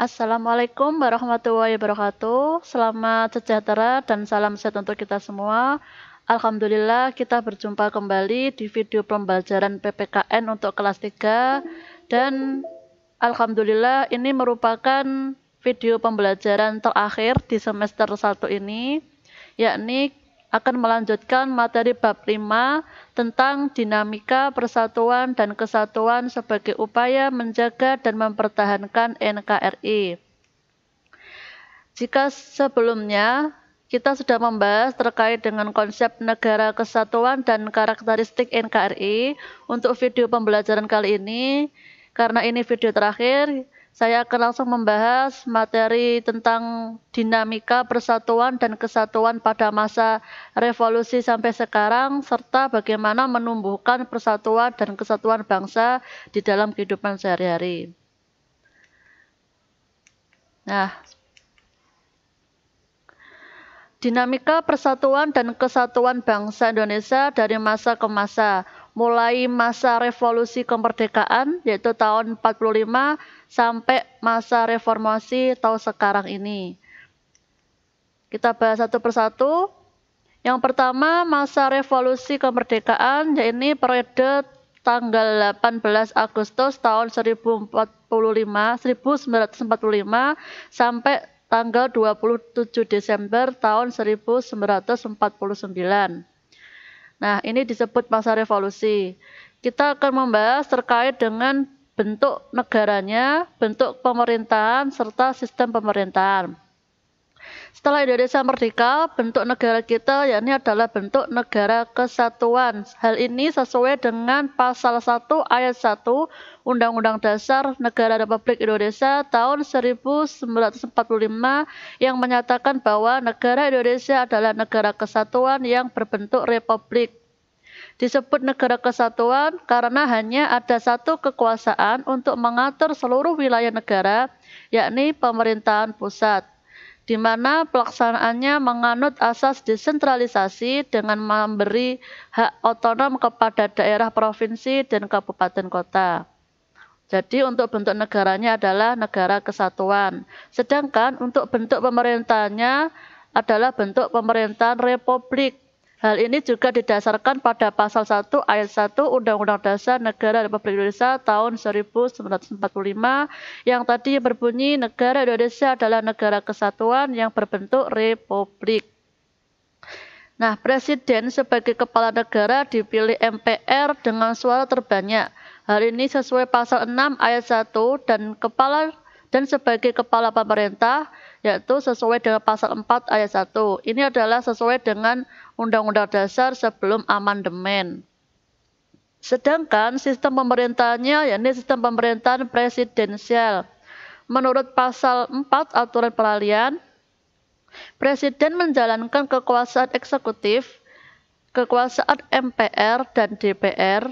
Assalamualaikum warahmatullahi wabarakatuh. Selamat sejahtera dan salam sehat untuk kita semua. Alhamdulillah kita berjumpa kembali di video pembelajaran PPKN untuk kelas 3 dan Alhamdulillah ini merupakan video pembelajaran terakhir di semester 1 ini yakni akan melanjutkan materi bab 5 tentang dinamika persatuan dan kesatuan sebagai upaya menjaga dan mempertahankan NKRI. Jika sebelumnya kita sudah membahas terkait dengan konsep negara kesatuan dan karakteristik NKRI, untuk video pembelajaran kali ini karena ini video terakhir, saya akan langsung membahas materi tentang dinamika persatuan dan kesatuan pada masa revolusi sampai sekarang, serta bagaimana menumbuhkan persatuan dan kesatuan bangsa di dalam kehidupan sehari-hari. Nah, dinamika persatuan dan kesatuan bangsa Indonesia dari masa ke masa mulai masa revolusi kemerdekaan yaitu tahun 45 sampai masa reformasi tahun sekarang ini. Kita bahas satu persatu. Yang pertama masa revolusi kemerdekaan yaitu periode tanggal 18 Agustus tahun 1945, 1945 sampai tanggal 27 Desember tahun 1949. Nah, ini disebut masa revolusi. Kita akan membahas terkait dengan bentuk negaranya, bentuk pemerintahan, serta sistem pemerintahan. Setelah Indonesia merdeka, bentuk negara kita yakni adalah bentuk negara kesatuan. Hal ini sesuai dengan pasal 1 ayat 1 Undang-Undang Dasar Negara Republik Indonesia tahun 1945 yang menyatakan bahwa negara Indonesia adalah negara kesatuan yang berbentuk republik. Disebut negara kesatuan karena hanya ada satu kekuasaan untuk mengatur seluruh wilayah negara, yakni pemerintahan pusat di mana pelaksanaannya menganut asas desentralisasi dengan memberi hak otonom kepada daerah provinsi dan kabupaten kota. Jadi untuk bentuk negaranya adalah negara kesatuan. Sedangkan untuk bentuk pemerintahnya adalah bentuk pemerintahan republik Hal ini juga didasarkan pada pasal 1 ayat 1 Undang-Undang Dasar Negara Republik Indonesia tahun 1945 yang tadi berbunyi negara Indonesia adalah negara kesatuan yang berbentuk republik. Nah, presiden sebagai kepala negara dipilih MPR dengan suara terbanyak. Hal ini sesuai pasal 6 ayat 1 dan kepala dan sebagai kepala pemerintah yaitu sesuai dengan pasal 4 ayat 1. Ini adalah sesuai dengan Undang-Undang Dasar sebelum amandemen. Sedangkan sistem pemerintahnya yakni sistem pemerintahan presidensial. Menurut pasal 4 aturan peralihan, presiden menjalankan kekuasaan eksekutif, kekuasaan MPR dan DPR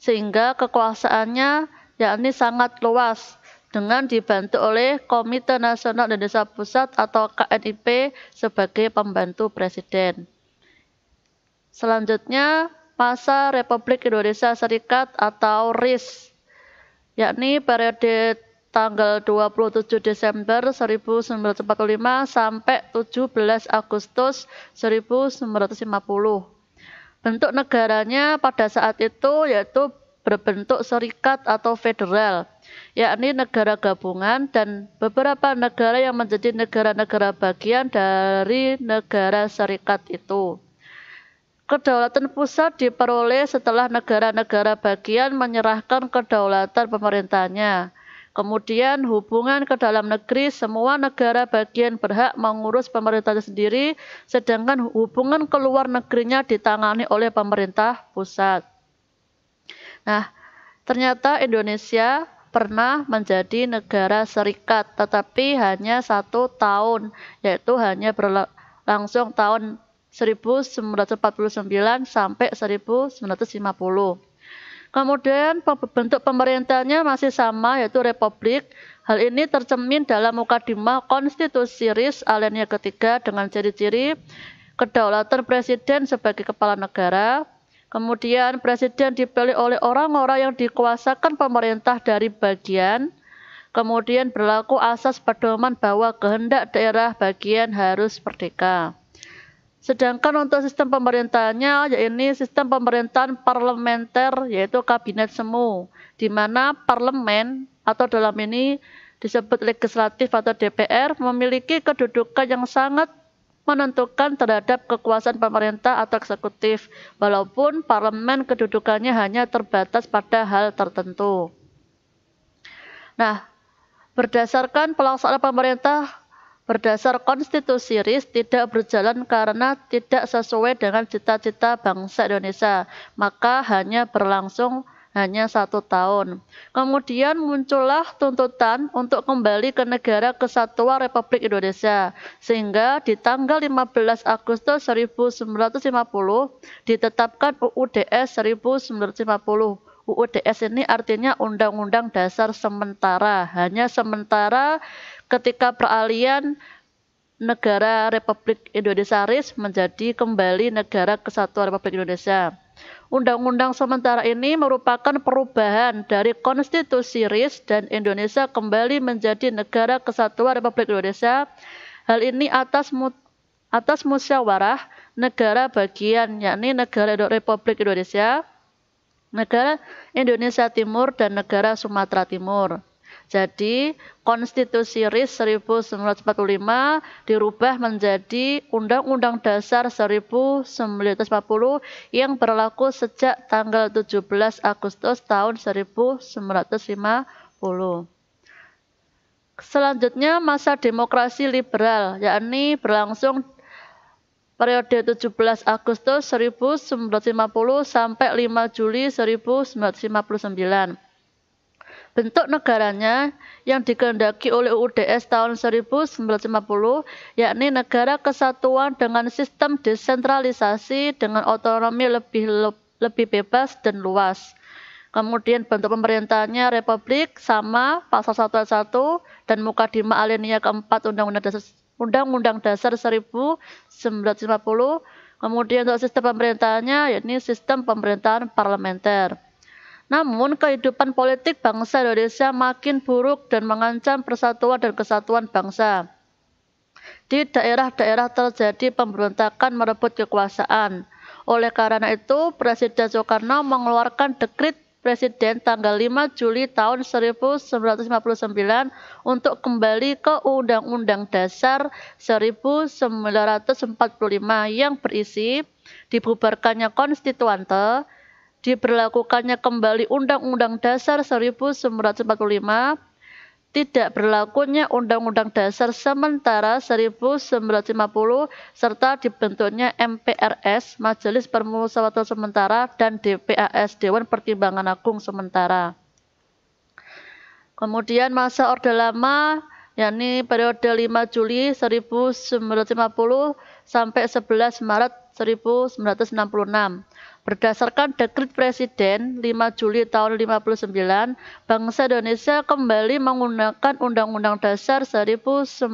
sehingga kekuasaannya yakni sangat luas dengan dibantu oleh Komite Nasional Indonesia Pusat atau KNIP sebagai pembantu presiden. Selanjutnya, masa Republik Indonesia Serikat atau RIS, yakni periode tanggal 27 Desember 1945 sampai 17 Agustus 1950. Bentuk negaranya pada saat itu yaitu berbentuk serikat atau federal, yakni negara gabungan dan beberapa negara yang menjadi negara-negara bagian dari negara serikat itu. Kedaulatan pusat diperoleh setelah negara-negara bagian menyerahkan kedaulatan pemerintahnya. Kemudian hubungan ke dalam negeri, semua negara bagian berhak mengurus pemerintahnya sendiri, sedangkan hubungan ke luar negerinya ditangani oleh pemerintah pusat. Nah, ternyata Indonesia pernah menjadi negara serikat, tetapi hanya satu tahun, yaitu hanya berlangsung tahun 1949 sampai 1950. Kemudian bentuk pemerintahnya masih sama yaitu republik. Hal ini tercemin dalam mukadimah konstitusi RIS alenia ketiga dengan ciri-ciri kedaulatan presiden sebagai kepala negara, Kemudian presiden dipilih oleh orang-orang yang dikuasakan pemerintah dari bagian. Kemudian berlaku asas pedoman bahwa kehendak daerah bagian harus merdeka. Sedangkan untuk sistem pemerintahannya yaitu sistem pemerintahan parlementer yaitu kabinet semu di mana parlemen atau dalam ini disebut legislatif atau DPR memiliki kedudukan yang sangat menentukan terhadap kekuasaan pemerintah atau eksekutif walaupun parlemen kedudukannya hanya terbatas pada hal tertentu. Nah, berdasarkan pelaksanaan pemerintah berdasar konstitusi RIS tidak berjalan karena tidak sesuai dengan cita-cita bangsa Indonesia, maka hanya berlangsung hanya satu tahun. Kemudian muncullah tuntutan untuk kembali ke negara kesatuan Republik Indonesia, sehingga di tanggal 15 Agustus 1950 ditetapkan UUDS 1950 UUDS ini artinya Undang-Undang Dasar Sementara. Hanya sementara ketika peralihan negara Republik Indonesia RIS menjadi kembali negara kesatuan Republik Indonesia. Undang-undang sementara ini merupakan perubahan dari konstitusi RIS dan Indonesia kembali menjadi negara kesatuan Republik Indonesia. Hal ini atas atas musyawarah negara bagian yakni negara Republik Indonesia negara Indonesia Timur dan negara Sumatera Timur. Jadi Konstitusi RIS 1945 dirubah menjadi Undang-Undang Dasar 1940 yang berlaku sejak tanggal 17 Agustus tahun 1950. Selanjutnya masa demokrasi liberal, yakni berlangsung periode 17 Agustus 1950 sampai 5 Juli 1959. Bentuk negaranya yang dikehendaki oleh UDS tahun 1950 yakni negara kesatuan dengan sistem desentralisasi dengan otonomi lebih lebih bebas dan luas. Kemudian bentuk pemerintahnya republik sama pasal 1 ayat 1 dan mukadimah alinea keempat Undang-Undang Dasar Undang-Undang Dasar 1950 kemudian untuk sistem pemerintahannya yakni sistem pemerintahan parlementer namun kehidupan politik bangsa Indonesia makin buruk dan mengancam persatuan dan kesatuan bangsa di daerah-daerah terjadi pemberontakan merebut kekuasaan oleh karena itu Presiden Soekarno mengeluarkan dekrit Presiden tanggal 5 Juli tahun 1959 untuk kembali ke Undang-Undang Dasar 1945 yang berisi dibubarkannya konstituante, diberlakukannya kembali Undang-Undang Dasar 1945, tidak berlakunya Undang-Undang Dasar Sementara 1950 serta dibentuknya MPRS Majelis Permusyawaratan Sementara dan DPAS Dewan Pertimbangan Agung Sementara. Kemudian masa Orde Lama yakni periode 5 Juli 1950 sampai 11 Maret 1966. Berdasarkan dekrit Presiden 5 Juli tahun 59, bangsa Indonesia kembali menggunakan Undang-Undang Dasar 1945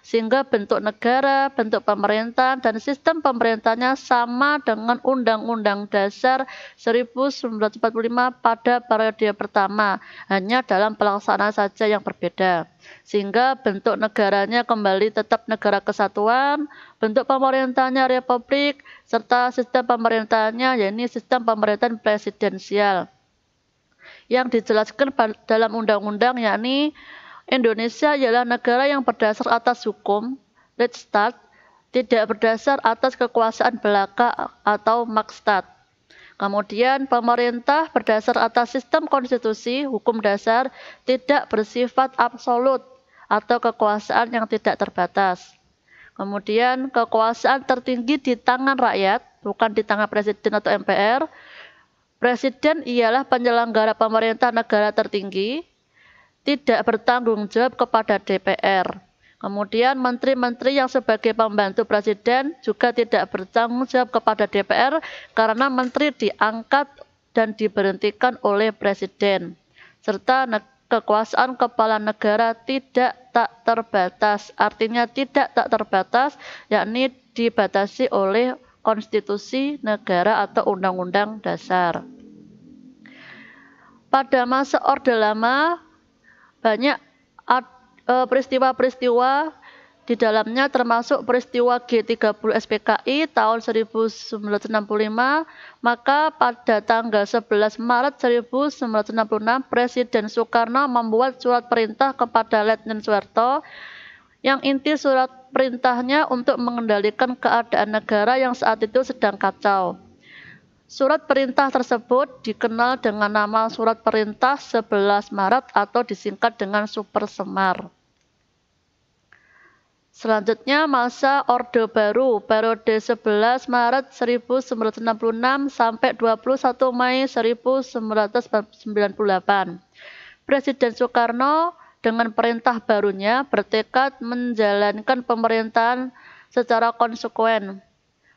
sehingga bentuk negara, bentuk pemerintahan, dan sistem pemerintahnya sama dengan Undang-Undang Dasar 1945 pada periode pertama, hanya dalam pelaksanaan saja yang berbeda sehingga bentuk negaranya kembali tetap negara kesatuan, bentuk pemerintahnya republik, serta sistem pemerintahannya yaitu sistem pemerintahan presidensial yang dijelaskan dalam undang-undang yakni Indonesia ialah negara yang berdasar atas hukum, state tidak berdasar atas kekuasaan belaka atau Makstat. Kemudian pemerintah berdasar atas sistem konstitusi, hukum dasar, tidak bersifat absolut atau kekuasaan yang tidak terbatas. Kemudian kekuasaan tertinggi di tangan rakyat, bukan di tangan presiden atau MPR. Presiden ialah penyelenggara pemerintah negara tertinggi, tidak bertanggung jawab kepada DPR. Kemudian menteri-menteri yang sebagai pembantu presiden juga tidak bertanggung jawab kepada DPR karena menteri diangkat dan diberhentikan oleh presiden. Serta negara kekuasaan kepala negara tidak tak terbatas. Artinya tidak tak terbatas, yakni dibatasi oleh konstitusi negara atau undang-undang dasar. Pada masa Orde Lama, banyak eh, peristiwa-peristiwa di dalamnya termasuk peristiwa G30 SPKI tahun 1965, maka pada tanggal 11 Maret 1966 Presiden Soekarno membuat surat perintah kepada Letnan Suwarto yang inti surat perintahnya untuk mengendalikan keadaan negara yang saat itu sedang kacau. Surat perintah tersebut dikenal dengan nama Surat Perintah 11 Maret atau disingkat dengan Super Semar. Selanjutnya masa Orde Baru periode 11 Maret 1966 sampai 21 Mei 1998. Presiden Soekarno dengan perintah barunya bertekad menjalankan pemerintahan secara konsekuen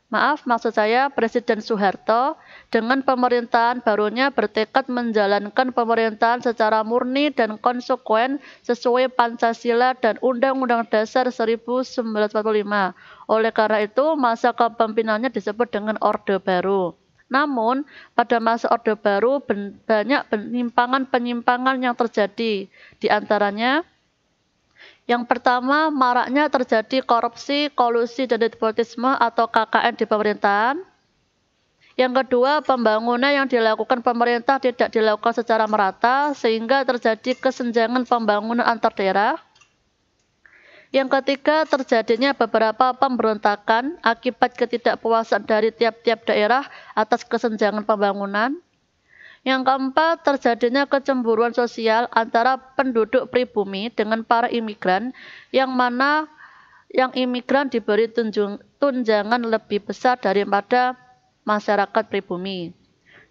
Maaf, maksud saya Presiden Soeharto dengan pemerintahan barunya bertekad menjalankan pemerintahan secara murni dan konsekuen sesuai Pancasila dan Undang-Undang Dasar 1945. Oleh karena itu, masa kepemimpinannya disebut dengan Orde Baru. Namun, pada masa Orde Baru banyak penyimpangan-penyimpangan yang terjadi. Di antaranya, yang pertama, maraknya terjadi korupsi, kolusi, dan nepotisme atau KKN di pemerintahan. Yang kedua, pembangunan yang dilakukan pemerintah tidak dilakukan secara merata sehingga terjadi kesenjangan pembangunan antar daerah. Yang ketiga, terjadinya beberapa pemberontakan akibat ketidakpuasan dari tiap-tiap daerah atas kesenjangan pembangunan. Yang keempat, terjadinya kecemburuan sosial antara penduduk pribumi dengan para imigran yang mana yang imigran diberi tunjung, tunjangan lebih besar daripada masyarakat pribumi.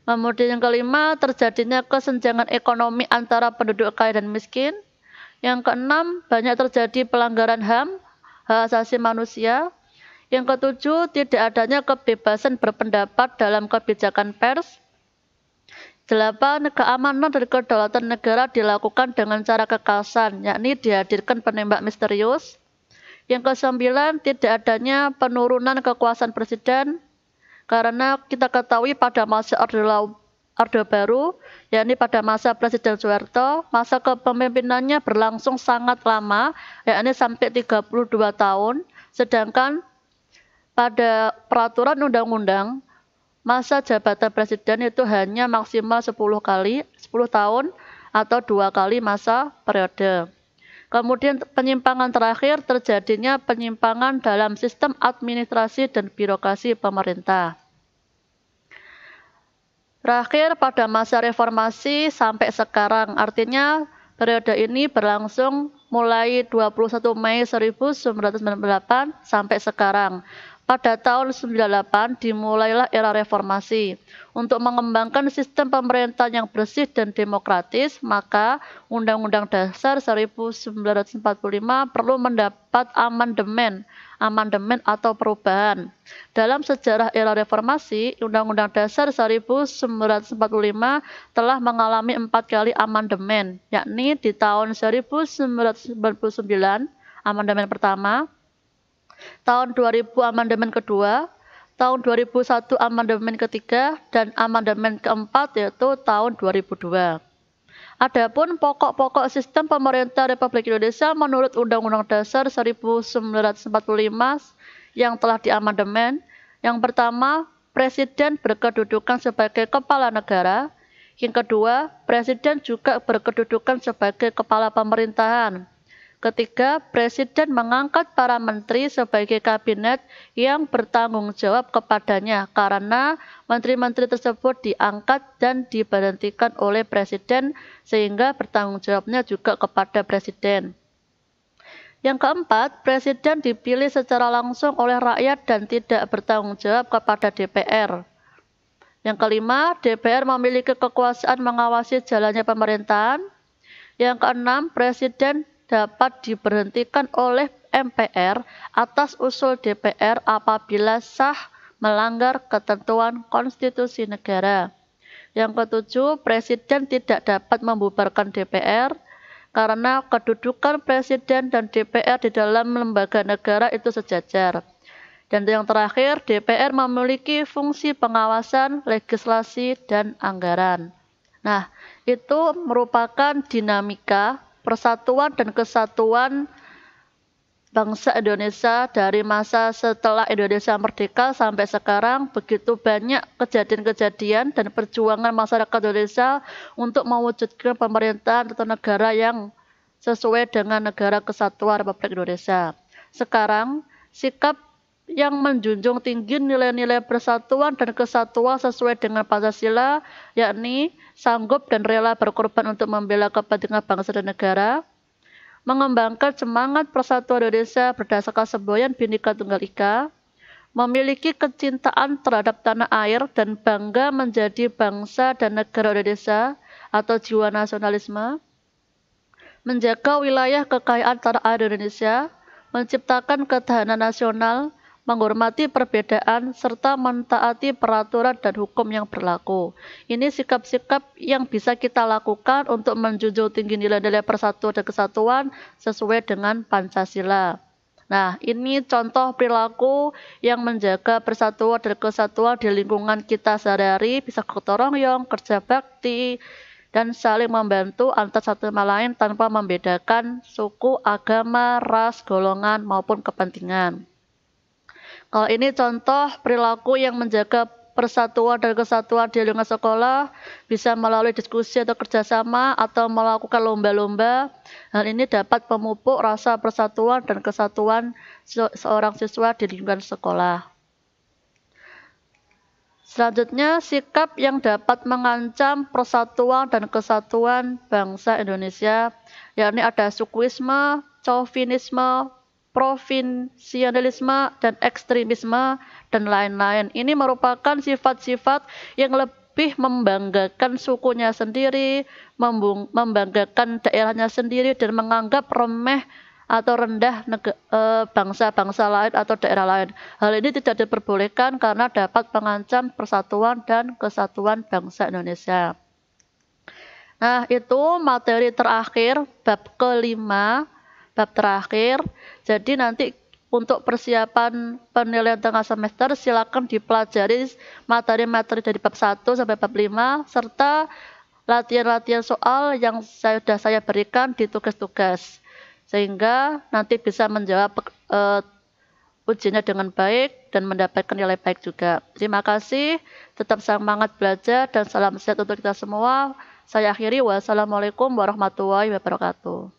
Kemudian yang kelima, terjadinya kesenjangan ekonomi antara penduduk kaya dan miskin. Yang keenam, banyak terjadi pelanggaran HAM, hak asasi manusia. Yang ketujuh, tidak adanya kebebasan berpendapat dalam kebijakan pers. Delapan keamanan dan kedaulatan negara dilakukan dengan cara kekerasan, yakni dihadirkan penembak misterius. Yang kesembilan, tidak adanya penurunan kekuasaan presiden karena kita ketahui pada masa Orde, Orde Baru, yakni pada masa Presiden Soeharto, masa kepemimpinannya berlangsung sangat lama, yakni sampai 32 tahun, sedangkan pada peraturan undang-undang Masa jabatan presiden itu hanya maksimal 10 kali, 10 tahun atau dua kali masa periode. Kemudian penyimpangan terakhir terjadinya penyimpangan dalam sistem administrasi dan birokrasi pemerintah. Terakhir pada masa reformasi sampai sekarang, artinya periode ini berlangsung mulai 21 Mei 1998 sampai sekarang. Pada tahun 98 dimulailah era reformasi. Untuk mengembangkan sistem pemerintahan yang bersih dan demokratis, maka Undang-Undang Dasar 1945 perlu mendapat amandemen, amandemen atau perubahan. Dalam sejarah era reformasi, Undang-Undang Dasar 1945 telah mengalami empat kali amandemen, yakni di tahun 1999, amandemen pertama, tahun 2000 amandemen kedua, tahun 2001 amandemen ketiga, dan amandemen keempat yaitu tahun 2002. Adapun pokok-pokok sistem pemerintah Republik Indonesia menurut Undang-Undang Dasar 1945 yang telah diamandemen, yang pertama, Presiden berkedudukan sebagai kepala negara. Yang kedua, Presiden juga berkedudukan sebagai kepala pemerintahan. Ketiga, Presiden mengangkat para menteri sebagai kabinet yang bertanggung jawab kepadanya karena menteri-menteri tersebut diangkat dan diberhentikan oleh Presiden sehingga bertanggung jawabnya juga kepada Presiden. Yang keempat, Presiden dipilih secara langsung oleh rakyat dan tidak bertanggung jawab kepada DPR. Yang kelima, DPR memiliki kekuasaan mengawasi jalannya pemerintahan. Yang keenam, Presiden dapat diberhentikan oleh MPR atas usul DPR apabila sah melanggar ketentuan konstitusi negara. Yang ketujuh, presiden tidak dapat membubarkan DPR karena kedudukan presiden dan DPR di dalam lembaga negara itu sejajar. Dan yang terakhir, DPR memiliki fungsi pengawasan, legislasi, dan anggaran. Nah, itu merupakan dinamika persatuan dan kesatuan bangsa Indonesia dari masa setelah Indonesia merdeka sampai sekarang begitu banyak kejadian-kejadian dan perjuangan masyarakat Indonesia untuk mewujudkan pemerintahan atau negara yang sesuai dengan negara kesatuan Republik Indonesia. Sekarang, sikap yang menjunjung tinggi nilai-nilai persatuan dan kesatuan sesuai dengan Pancasila, yakni sanggup dan rela berkorban untuk membela kepentingan bangsa dan negara, mengembangkan semangat persatuan Indonesia berdasarkan semboyan Bhinneka Tunggal Ika, memiliki kecintaan terhadap tanah air dan bangga menjadi bangsa dan negara Indonesia atau jiwa nasionalisme, menjaga wilayah kekayaan tanah air Indonesia, menciptakan ketahanan nasional, menghormati perbedaan, serta mentaati peraturan dan hukum yang berlaku. Ini sikap-sikap yang bisa kita lakukan untuk menjunjung tinggi nilai-nilai persatuan dan kesatuan sesuai dengan Pancasila. Nah, ini contoh perilaku yang menjaga persatuan dan kesatuan di lingkungan kita sehari-hari, bisa yong kerja bakti, dan saling membantu antar satu sama lain tanpa membedakan suku, agama, ras, golongan, maupun kepentingan. Kalau eh, ini contoh perilaku yang menjaga persatuan dan kesatuan di lingkungan sekolah bisa melalui diskusi atau kerjasama atau melakukan lomba-lomba. Hal ini dapat memupuk rasa persatuan dan kesatuan seorang siswa di lingkungan sekolah. Selanjutnya, sikap yang dapat mengancam persatuan dan kesatuan bangsa Indonesia, yakni ada sukuisme, chauvinisme, provinsialisme dan ekstremisme dan lain-lain. Ini merupakan sifat-sifat yang lebih membanggakan sukunya sendiri, membanggakan daerahnya sendiri dan menganggap remeh atau rendah e, bangsa-bangsa lain atau daerah lain. Hal ini tidak diperbolehkan karena dapat mengancam persatuan dan kesatuan bangsa Indonesia. Nah, itu materi terakhir bab kelima bab terakhir. Jadi nanti untuk persiapan penilaian tengah semester silakan dipelajari materi-materi dari bab 1 sampai bab 5 serta latihan-latihan soal yang saya, sudah saya berikan di tugas-tugas sehingga nanti bisa menjawab uh, ujiannya dengan baik dan mendapatkan nilai baik juga. Terima kasih, tetap semangat belajar dan salam sehat untuk kita semua. Saya akhiri, wassalamualaikum warahmatullahi wabarakatuh.